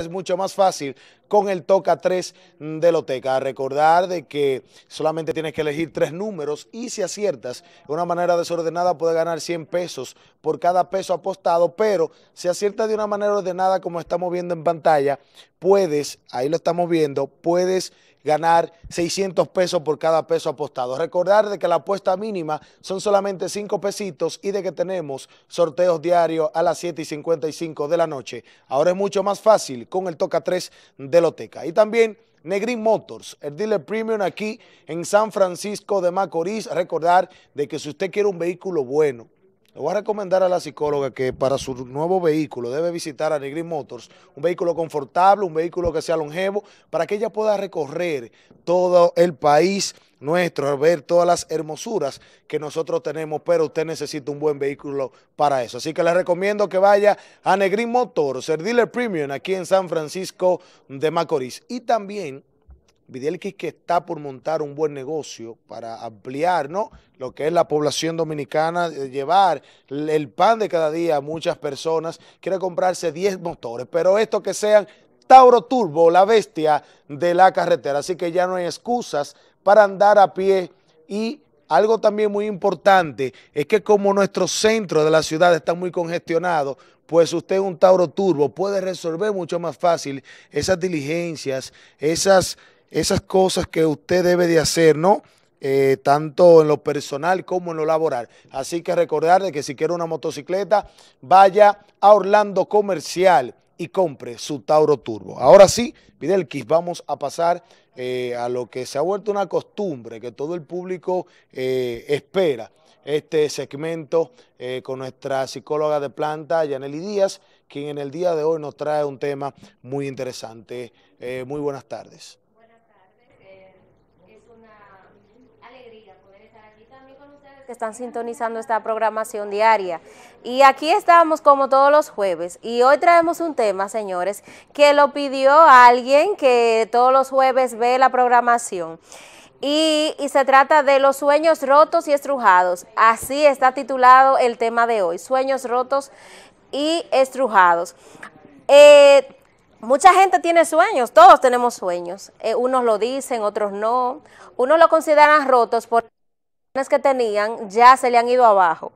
es mucho más fácil con el Toca 3 de Loteca. Recordar de que solamente tienes que elegir tres números y si aciertas de una manera desordenada puedes ganar 100 pesos por cada peso apostado, pero si aciertas de una manera ordenada como estamos viendo en pantalla, puedes, ahí lo estamos viendo, puedes ganar 600 pesos por cada peso apostado. Recordar de que la apuesta mínima son solamente 5 pesitos y de que tenemos sorteos diarios a las 7 y 55 de la noche. Ahora es mucho más fácil con el Toca 3 de Loteca. Y también... Negrin Motors, el dealer premium aquí en San Francisco de Macorís. Recordar de que si usted quiere un vehículo bueno, le voy a recomendar a la psicóloga que para su nuevo vehículo debe visitar a Negrin Motors, un vehículo confortable, un vehículo que sea longevo, para que ella pueda recorrer todo el país nuestro, ver todas las hermosuras que nosotros tenemos, pero usted necesita un buen vehículo para eso. Así que le recomiendo que vaya a Negri Motors, el dealer premium aquí en San Francisco de Macorís. Y también vidal que está por montar un buen negocio para ampliar ¿no? lo que es la población dominicana, eh, llevar el pan de cada día a muchas personas. Quiere comprarse 10 motores, pero esto que sean Tauro Turbo, la bestia de la carretera. Así que ya no hay excusas para andar a pie y algo también muy importante es que como nuestro centro de la ciudad está muy congestionado, pues usted un Tauro Turbo puede resolver mucho más fácil esas diligencias, esas esas cosas que usted debe de hacer, ¿no? Eh, tanto en lo personal como en lo laboral. Así que recordarle que si quiere una motocicleta, vaya a Orlando Comercial y compre su Tauro Turbo. Ahora sí, Videlkis, vamos a pasar eh, a lo que se ha vuelto una costumbre, que todo el público eh, espera. Este segmento con nuestra psicóloga de planta, Yaneli Díaz, quien en el día de hoy nos trae un tema muy interesante. muy buenas tardes. están sintonizando esta programación diaria. Y aquí estamos como todos los jueves y hoy traemos un tema, señores, que lo pidió alguien que todos los jueves ve la programación. Y, se trata de los sueños rotos y estrujados. Así está titulado el tema de hoy, sueños rotos y estrujados. Eh, mucha gente tiene sueños, todos tenemos sueños. Eh, unos lo dicen, otros no. Unos lo consideran rotos por que tenían ya se le han ido abajo.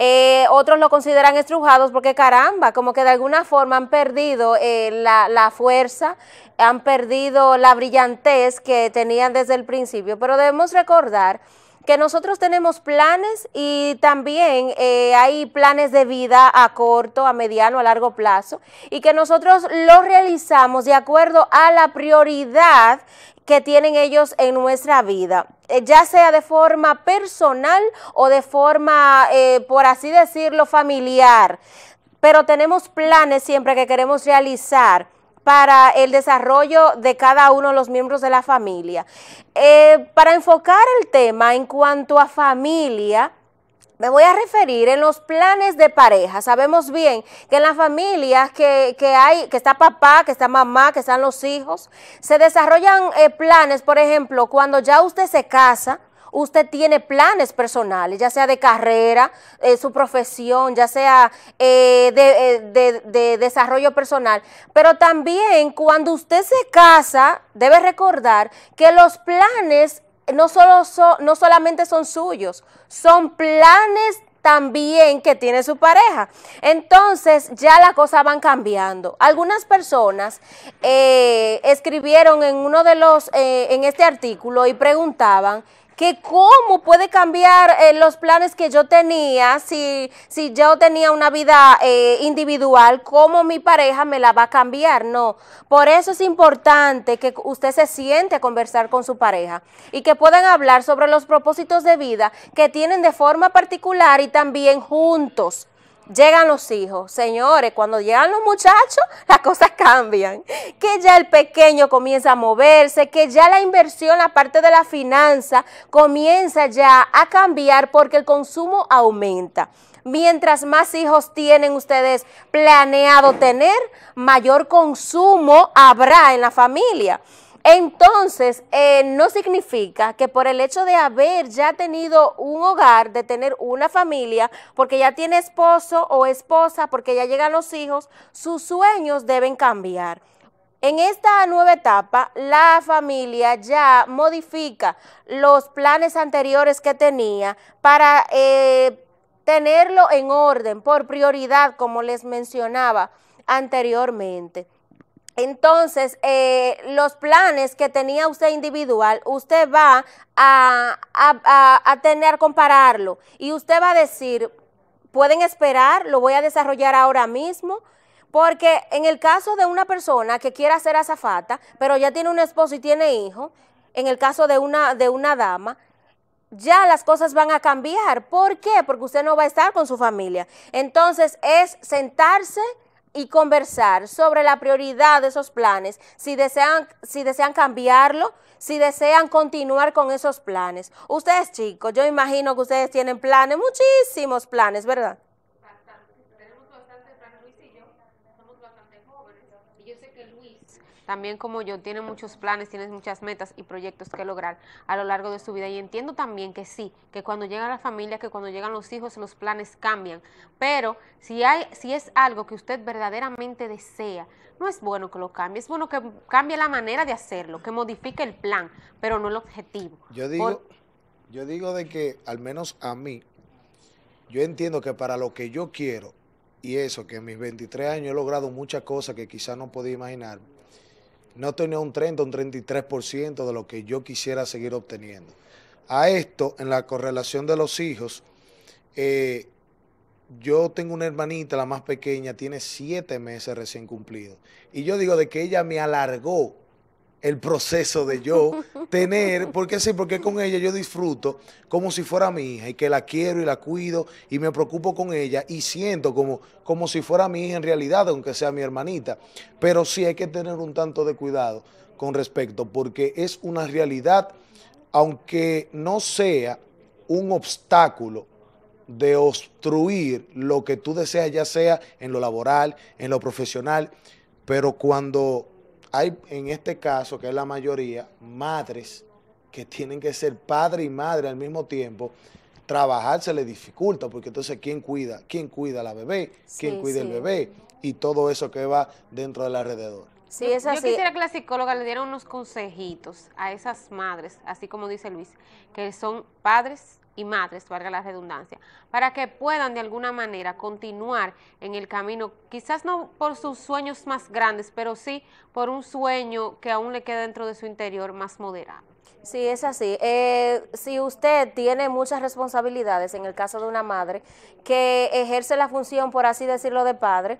Eh, otros lo consideran estrujados porque caramba, como que de alguna forma han perdido eh, la, la, fuerza, han perdido la brillantez que tenían desde el principio. Pero debemos recordar que nosotros tenemos planes y también eh, hay planes de vida a corto, a mediano, a largo plazo y que nosotros los realizamos de acuerdo a la prioridad que tienen ellos en nuestra vida, eh, ya sea de forma personal o de forma, eh, por así decirlo, familiar, pero tenemos planes siempre que queremos realizar para el desarrollo de cada uno de los miembros de la familia. Eh, para enfocar el tema en cuanto a familia, me voy a referir en los planes de pareja. Sabemos bien que en las familias que, hay, que está papá, que está mamá, que están los hijos, se desarrollan eh, planes, por ejemplo, cuando ya usted se casa, usted tiene planes personales, ya sea de carrera, eh, su profesión, ya sea eh, eh, de, desarrollo personal, pero también cuando usted se casa, debe recordar que los planes no, no solamente son suyos, son planes también que tiene su pareja. Entonces ya las cosas van cambiando. Algunas personas escribieron en uno de los, en este artículo y preguntaban que cómo puede cambiar eh, los planes que yo tenía, si, si yo tenía una vida eh, individual, cómo mi pareja me la va a cambiar, no. Por eso es importante que usted se siente a conversar con su pareja y que puedan hablar sobre los propósitos de vida que tienen de forma particular y también juntos llegan los hijos. Señores, cuando llegan los muchachos, las cosas cambian. Que ya el pequeño comienza a moverse, que ya la inversión, la parte de la finanza, comienza ya a cambiar porque el consumo aumenta. Mientras más hijos tienen ustedes planeado tener, mayor consumo habrá en la familia. Entonces, eh, no significa que por el hecho de haber ya tenido un hogar, de tener una familia, porque ya tiene esposo o esposa, porque ya llegan los hijos, sus sueños deben cambiar. En esta nueva etapa, la familia ya modifica los planes anteriores que tenía para eh, tenerlo en orden, por prioridad, como les mencionaba anteriormente. Entonces, eh, los planes que tenía usted individual, usted va a, tener, compararlo y usted va a decir, pueden esperar, lo voy a desarrollar ahora mismo, porque en el caso de una persona que quiera ser azafata, pero ya tiene un esposo y tiene hijo, en el caso de una, de una dama, ya las cosas van a cambiar. ¿Por qué? Porque usted no va a estar con su familia. Entonces, es sentarse y conversar sobre la prioridad de esos planes, si desean, si desean cambiarlo, si desean continuar con esos planes. Ustedes chicos, yo imagino que ustedes tienen planes, muchísimos planes, ¿verdad? también como yo, tiene muchos planes, tiene muchas metas y proyectos que lograr a lo largo de su vida. Y entiendo también que sí, que cuando llega la familia, que cuando llegan los hijos, los planes cambian. Pero si, hay, si es algo que usted verdaderamente desea, no es bueno que lo cambie, es bueno que cambie la manera de hacerlo, que modifique el plan, pero no el objetivo. Yo digo, yo digo de que, al menos a mí, yo entiendo que para lo que yo quiero, y eso, que en mis 23 años he logrado muchas cosas que quizás no podía imaginar no tenía un 30, un 33% de lo que yo quisiera seguir obteniendo. A esto, en la correlación de los hijos, eh, yo tengo una hermanita, la más pequeña, tiene siete meses recién cumplido. Y yo digo de que ella me alargó el proceso de yo tener, porque sí, porque con ella yo disfruto como si fuera mi hija y que la quiero y la cuido y me preocupo con ella y siento como, como si fuera mi hija en realidad, aunque sea mi hermanita. Pero sí hay que tener un tanto de cuidado con respecto, porque es una realidad, aunque no sea un obstáculo de obstruir lo que tú deseas, ya sea en lo laboral, en lo profesional, pero cuando hay en este caso, que es la mayoría, madres que tienen que ser padre y madre al mismo tiempo, trabajar se les dificulta, porque entonces ¿quién cuida? ¿Quién cuida a la bebé? ¿Quién cuida el bebé? Y todo eso que va dentro del alrededor es así. Yo quisiera que la psicóloga le diera unos consejitos a esas madres, así como dice Luis, que son padres y madres, valga la redundancia, para que puedan de alguna manera continuar en el camino, quizás no por sus sueños más grandes, pero sí por un sueño que aún le queda dentro de su interior más moderado. Sí, es así. Eh, si usted tiene muchas responsabilidades, en el caso de una madre, que ejerce la función, por así decirlo, de padre,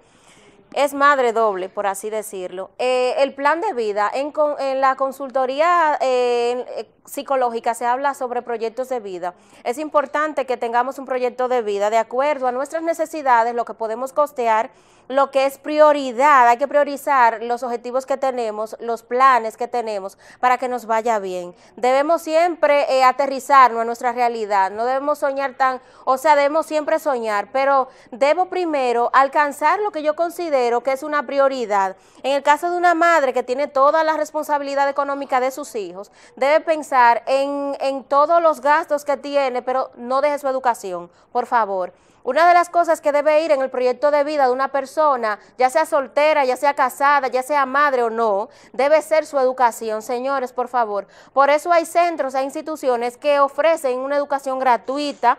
es madre doble, por así decirlo. Eh, el plan de vida, en, la consultoría eh, eh, psicológica se habla sobre proyectos de vida. Es importante que tengamos un proyecto de vida de acuerdo a nuestras necesidades, lo que podemos costear lo que es prioridad, hay que priorizar los objetivos que tenemos, los planes que tenemos para que nos vaya bien. Debemos siempre eh, aterrizarnos a nuestra realidad, no debemos soñar tan, o sea, debemos siempre soñar, pero debo primero alcanzar lo que yo considero que es una prioridad. En el caso de una madre que tiene toda la responsabilidad económica de sus hijos, debe pensar en, en todos los gastos que tiene, pero no deje su educación, por favor. Una de las cosas que debe ir en el proyecto de vida de una persona, ya sea soltera, ya sea casada, ya sea madre o no, debe ser su educación, señores, por favor. Por eso hay centros, hay instituciones que ofrecen una educación gratuita,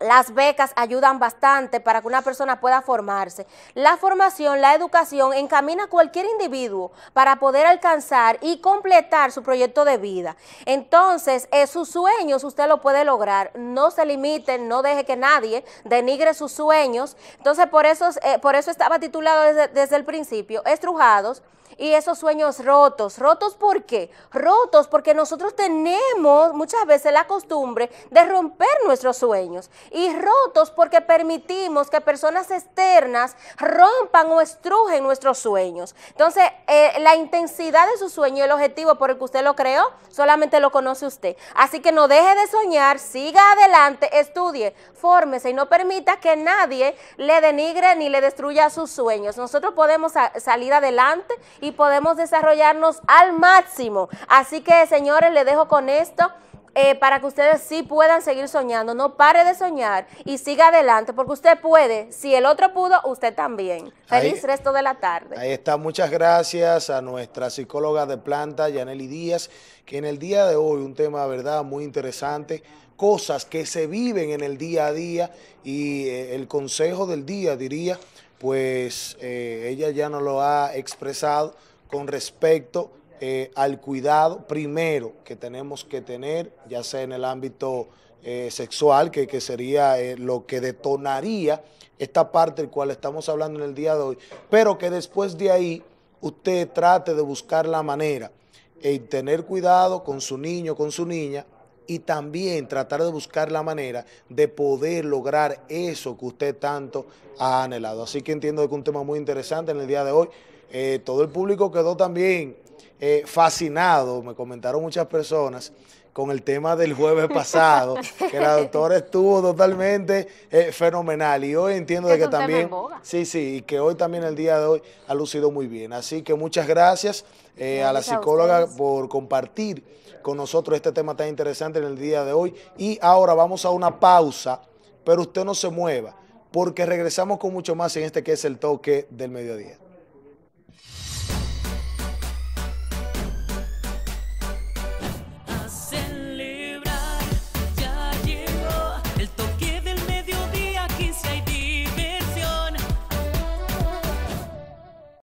las becas ayudan bastante para que una persona pueda formarse. La formación, la educación encamina a cualquier individuo para poder alcanzar y completar su proyecto de vida. Entonces, sus sueños usted lo puede lograr. No se limite, no deje que nadie denigre sus sueños. Entonces, por eso, eh, por eso estaba titulado desde el principio, Estrujados y esos sueños rotos. ¿Rotos por qué? Rotos porque nosotros tenemos muchas veces la costumbre de romper nuestros sueños y rotos porque permitimos que personas externas rompan o estrujen nuestros sueños. Entonces, eh, la intensidad de su sueño el objetivo por el que usted lo creó, solamente lo conoce usted. Así que no deje de soñar, siga adelante, estudie, fórmese y no permita que nadie le denigre ni le destruya sus sueños. Nosotros podemos salir adelante y podemos desarrollarnos al máximo. Así que, señores, le dejo con esto. Eh, para que ustedes sí puedan seguir soñando. No pare de soñar y siga adelante, porque usted puede. Si el otro pudo, usted también. Feliz resto de la tarde. Ahí está. Muchas gracias a nuestra psicóloga de planta, Yaneli Díaz, que en el día de hoy, un tema, ¿verdad?, muy interesante. Cosas que se viven en el día a día y eh, el consejo del día, diría, pues eh, ella ya nos lo ha expresado con respecto eh, al cuidado primero que tenemos que tener, ya sea en el ámbito eh, sexual, que, sería lo que detonaría esta parte del cual estamos hablando en el día de hoy, pero que después de ahí usted trate de buscar la manera y tener cuidado con su niño, con su niña, y también tratar de buscar la manera de poder lograr eso que usted tanto ha anhelado. Así que entiendo que es un tema muy interesante en el día de hoy. Eh, todo el público quedó también eh, fascinado, me comentaron muchas personas, con el tema del jueves pasado, que la doctora estuvo totalmente eh, fenomenal. Y hoy entiendo de que también. Sí, sí, y que hoy también el día de hoy ha lucido muy bien. Así que muchas gracias, a la psicóloga por compartir con nosotros este tema tan interesante en el día de hoy. Y ahora vamos a una pausa, pero usted no se mueva, porque regresamos con mucho más en este que es el toque del mediodía.